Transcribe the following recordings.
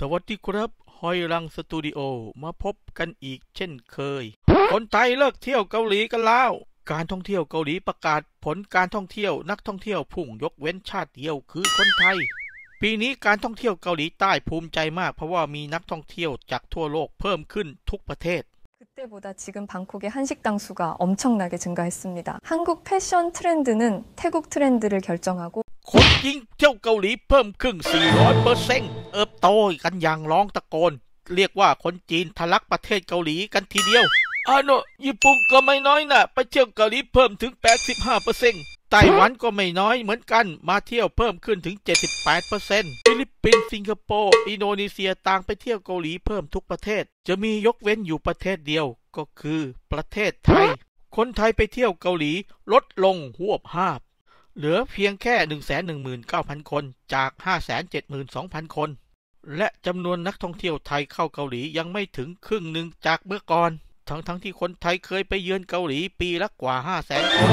สวัสดีครับหอยรังสตูดิโอมาพบกันอีกเช่นเคยคนไทยเลิกเที่ยวเกาหลีกันแล้วการท่องเที่ยวเกาหลีประกาศ ผลการท่องเที่ยว นักท่องเที่ยวพุ่งยกเว้นชาติเดียวคือคนไทย ปีนี้การท่องเที่ยวเกาหลีใต้ภูมิใจมากเพราะว่ามีนักท่องเที่ยวจากทั่วโลกเพิ่มขึ้นทุกประเทศ 때보다 지금 방콕의 한식당 수가 엄청나게 증가했습니다. 한국 패션 트렌드는 태국 트렌드를 결정하고 คนยิ่งเที่ยวเกาหลีเพิ่มขึ้น 400เปอร์เซ็นต์เอิบโตกันอย่างร้องตะโกน เรียกว่าคนจีนทะลักประเทศเกาหลีกันทีเดียวอาโนญี่ปุ่นก็ไม่น้อยนะไปเที่ยวเกาหลีเพิ่มถึง 85เปอร์เซ็นต์ ไต้หวันก็ไม่น้อยเหมือนกันมาเที่ยวเพิ่มขึ้นถึง 78%ฟิลิปปินส์สิงคโปร์ อินโดนีเซียต่างไปเที่ยวเกาหลีเพิ่มทุกประเทศจะมียกเว้นอยู่ประเทศเดียวก็คือประเทศไทย คนไทยไปเที่ยวเกาหลีลดลงหวบหาบ เหลือเพียงแค่ 119,000 คนจาก 572,000 คน และจำนวนนักท่องเที่ยวไทยเข้าเกาหลียังไม่ถึงครึ่งหนึ่งจากเมื่อก่อนทั้งๆทที่คนไทยเคยไปเยือนเกาหลีปีละกว่า 500,000คน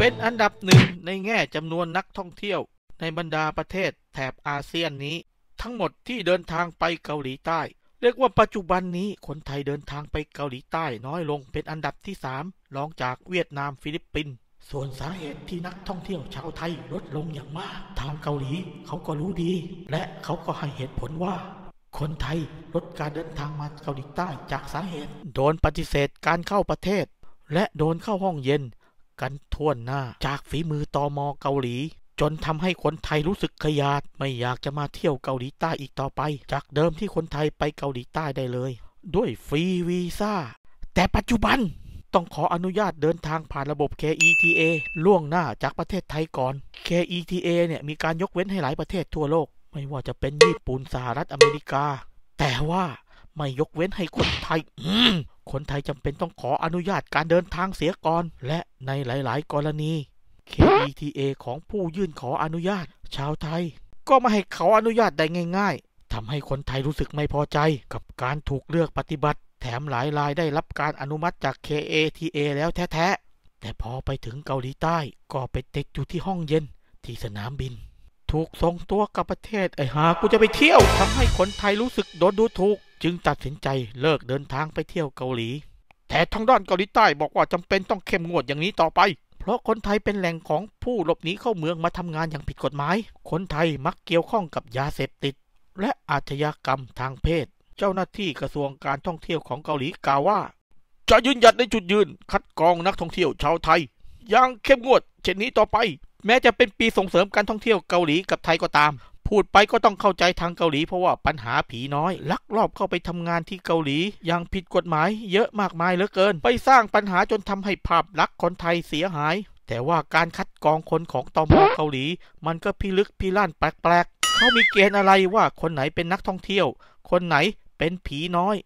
เป็นอันดับหนึ่งในแง่จำนวนนักท่องเที่ยว ในบรรดาประเทศแถบอาเซียนนี้ ทั้งหมดที่เดินทางไปเกาหลีใต้เรียกว่าปัจจุบันนี้คนไทยเดินทางไปเกาหลีใต้ น้อยลงเป็นอันดับที่สามรองจากเวียดนามฟิลิปปินส์ส่วนสาเหตุที่นักท่องเที่ยวชาวไทยลดลงอย่างมาก ทางเกาหลีเขาก็รู้ดี และเขาก็ให้เหตุผลว่า คนไทยลดการเดินทางมาเกาหลีใต้จากสาเหตุ โดนปฏิเสธการเข้าประเทศ และโดนเข้าห้องเย็นกันท่วนหน้าจากฝีมือตอมอเกาหลี จนทำให้คนไทยรู้สึกขยาดไม่อยากจะมาเที่ยวเกาหลีใต้อีกต่อไป จากเดิมที่คนไทยไปเกาหลีใต้ได้เลย ด้วยฟรีวีซ่าแต่ปัจจุบันต้องขออนุญาตเดินทางผ่านระบบ KETA ล่วงหน้าจากประเทศไทยก่อน KETA เนี่ยมีการยกเว้นให้หลายประเทศทั่วโลก ไม่ว่าจะเป็นญี่ปุ่นสหรัฐอเมริกา แต่ว่าไม่ยกเว้นให้คนไทยคนไทยจำเป็นต้องขออนุญาตการเดินทางเสียก่อน และในหลายๆกรณี KETA ของผู้ยื่นขออนุญาต ชาวไทยก็ไม่ให้เขาอนุญาตได้ง่ายๆทำให้คนไทยรู้สึกไม่พอใจกับการถูกเลือกปฏิบัติ แถมหลายรายได้รับการอนุมัติจาก KATA แล้วแท้ๆ แต่พอไปถึงเกาหลีใต้ก็ไปติดอยู่ที่ห้องเย็นที่สนามบิน ถูกส่งตัวกลับประเทศไอ้หากูจะไปเที่ยวทำให้คนไทยรู้สึกโดนดูถูกจึงตัดสินใจเลิกเดินทางไปเที่ยวเกาหลี แต่ทางด้านเกาหลีใต้บอกว่าจำเป็นต้องเข้มงวดอย่างนี้ต่อไป เพราะคนไทยเป็นแหล่งของผู้หลบหนีเข้าเมืองมาทำงานอย่างผิดกฎหมาย คนไทยมักเกี่ยวข้องกับยาเสพติด และอาชญากรรมทางเพศ เจ้าหน้าที่กระทรวงการท่องเที่ยวของเกาหลีกล่าวว่าจะยืนหยัดในจุดยืนคัดกรองนักท่องเที่ยวชาวไทยอย่างเข้มงวดเช่นนี้ต่อไป แม้จะเป็นปีส่งเสริมการท่องเที่ยวเกาหลีกับไทยก็ตามพูดไปก็ต้องเข้าใจทางเกาหลีเพราะว่าปัญหาผีน้อยลักลอบเข้าไปทำงานที่เกาหลีอย่างผิดกฎหมายเยอะมากมายเหลือเกิน ไปสร้างปัญหาจนทำให้ภาพลักษณ์คนไทยเสียหาย แต่ว่าการคัดกรองคนของตอมเกาหลี มันก็พิลึกพิลั่นแปลกๆเขามีเกณฑ์อะไรว่าคนไหนเป็นนักท่องเที่ยว คนไหนเป็นผีน้อย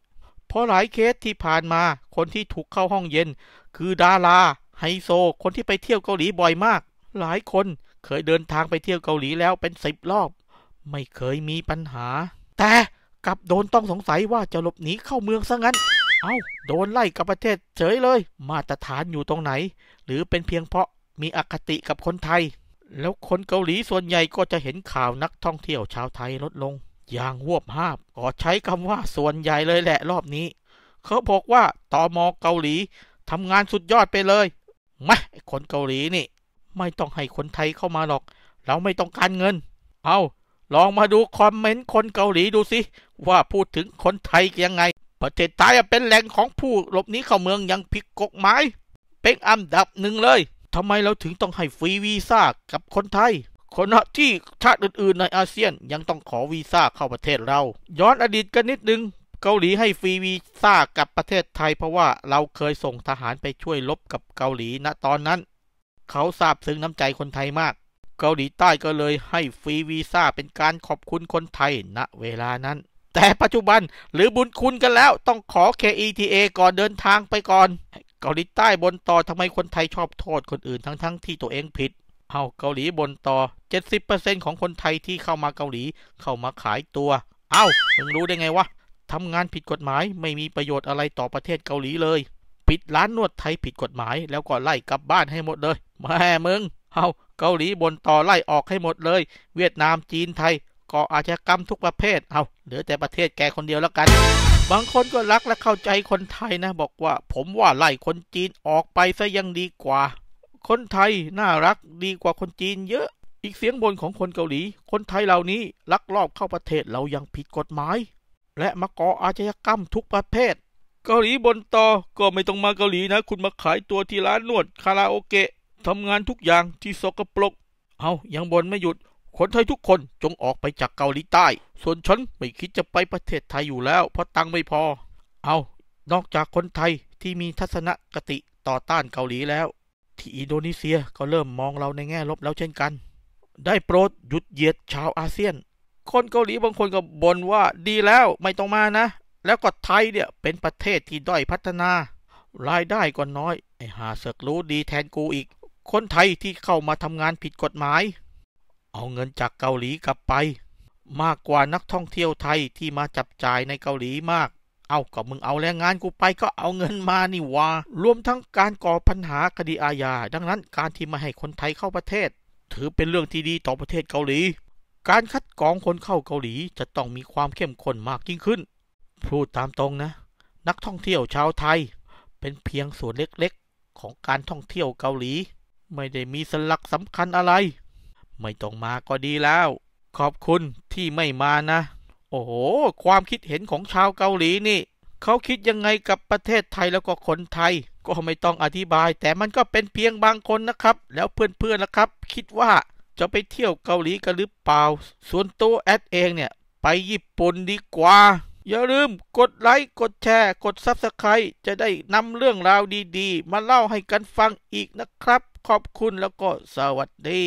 เพราะหลายเคสที่ผ่านมา คนที่ถูกเข้าห้องเย็น คือดาราไฮโซ คนที่ไปเที่ยวเกาหลีบ่อยมาก หลายคนเคยเดินทางไปเที่ยวเกาหลีแล้วเป็นสิบรอบไม่เคยมีปัญหา แต่กลับโดนต้องสงสัยว่าจะหลบหนีเข้าเมืองซะงั้น เอา้า โดนไล่กับประเทศเฉยเลย มาตรฐานอยู่ตรงไหน หรือเป็นเพียงเพราะมีอคติกับคนไทย แล้วคนเกาหลีส่วนใหญ่ก็จะเห็นข่าวนักท่องเที่ยวชาวไทยลดลง อย่างวบห้าบ ก็ใช้คำว่าส่วนใหญ่เลยแหละรอบนี้ เขาบอกว่าตอมอเกาหลีทำงานสุดยอดไปเลยมาคนเกาหลีนี่ ไม่ต้องให้คนไทยเข้ามาหรอก เราไม่ต้องการเงิน เอาลองมาดูคอมเมนต์คนเกาหลีดูสิว่าพูดถึงคนไทยยังไง ประเทศไทยเป็นแหล่งของผู้หลบหนีเข้าเมืองอย่างผิดกฎหมายเป็นอันดับหนึ่งเลยทำไมเราถึงต้องให้ฟรีวีซ่ากับคนไทย คนที่ชาติอื่นๆในอาเซียนยังต้องขอวีซ่าเข้าประเทศเรา ย้อนอดีตกันนิดนึง เกาหลีให้ฟรีวีซ่ากับประเทศไทยเพราะว่าเราเคยส่งทหารไปช่วยลบกับเกาหลีณตอนนั้น เขาซาบซึ้งน้ำใจคนไทยมากเกาหลีใต้ก็เลยให้ฟรีวีซ่าเป็นการขอบคุณคนไทยณเวลานั้น แต่ปัจจุบันหรือบุญคุณกันแล้วต้องขอ KETA ก่อนเดินทางไปก่อน เกาหลีใต้บนต่อทำไมคนไทยชอบโทษคนอื่นทั้งๆทที่ตัวเองผิดเอาเกาหลีบนต่อ 70%ของคนไทยที่เข้ามาเกาหลีเข้ามาขายตัว เอา้ามึงรู้ได้ไงวะทำงานผิดกฎหมายไม่มีประโยชน์อะไรต่อประเทศเกาหลีเลยปิดร้านนวดไทยผิดกฎหมายแล้วก็ไล่กลับบ้านให้หมดเลยแม่มึงเอาเกาหลีบนต่อไล่ออกให้หมดเลย เวียดนามจีนไทยก่ออาชญากรรมทุกประเภทเอาเหลือแต่ประเทศแกคนเดียวแล้วกัน บางคนก็รักและเข้าใจคนไทยนะ บอกว่าผมว่าไล่คนจีนออกไปซะยังดีกว่า คนไทยน่ารักดีกว่าคนจีนเยอะ อีกเสียงบนของคนเกาหลี คนไทยเหล่านี้ ลักลอบเข้าประเทศเรายังผิดกฎหมาย และมาก่ออาชญากรรมทุกประเภท เกาหลีบนต่อก็ไม่ต้องมาเกาหลีนะ คุณมาขายตัวที่ร้านนวด คาราโอเกะทำงานทุกอย่างที่สกปรกเอายังบนไม่หยุด คนไทยทุกคนจงออกไปจากเกาหลีใต้ ส่วนฉันไม่คิดจะไปประเทศไทยอยู่แล้ว เพราะตังค์ไม่พอ เอานอกจากคนไทยที่มีทัศนคติต่อต้านเกาหลีแล้ว ที่อินโดนีเซียก็เริ่มมองเราในแง่ลบแล้วเช่นกัน ได้โปรดหยุดเหยียดชาวอาเซียน คนเกาหลีบางคนก็บ่นว่าดีแล้วไม่ต้องมานะ แล้วก็ไทยเนี่ย เป็นประเทศที่ด้อยพัฒนา รายได้ก็น้อยไอ้หาเสกรู้ดีแทนกูอีกคนไทยที่เข้ามาทำงานผิดกฎหมาย เอาเงินจากเกาหลีกลับไป มากกว่านักท่องเที่ยวไทยที่มาจับจ่ายในเกาหลีมาก เอาก็มึงเอาแรงงานกูไปก็เอาเงินมานี่วะรวมทั้งการก่อปัญหาคดีอาญาดังนั้น การที่มาให้คนไทยเข้าประเทศ ถือเป็นเรื่องที่ดีต่อประเทศเกาหลี การคัดกรองคนเข้าเกาหลีจะต้องมีความเข้มข้นมากยิ่งขึ้น พูดตามตรงนะ นักท่องเที่ยวชาวไทย เป็นเพียงส่วนเล็กๆของการท่องเที่ยวเกาหลีไม่ได้มีสลักสำคัญอะไร ไม่ต้องมาก็ดีแล้ว ขอบคุณที่ไม่มานะ โอ้โหความคิดเห็นของชาวเกาหลีนี่ เขาคิดยังไงกับประเทศไทยแล้วก็คนไทย ก็ไม่ต้องอธิบาย แต่มันก็เป็นเพียงบางคนนะครับ แล้วเพื่อนๆนะครับ คิดว่าจะไปเที่ยวเกาหลีกันหรือเปล่า ส่วนตัวแอดเองเนี่ย ไปญี่ปุ่นดีกว่า อย่าลืมกดไลค์ กดแชร์ กดซับสไครต์จะได้นำเรื่องราวดีๆ มาเล่าให้กันฟังอีกนะครับขอบคุณแล้วก็สวัสดี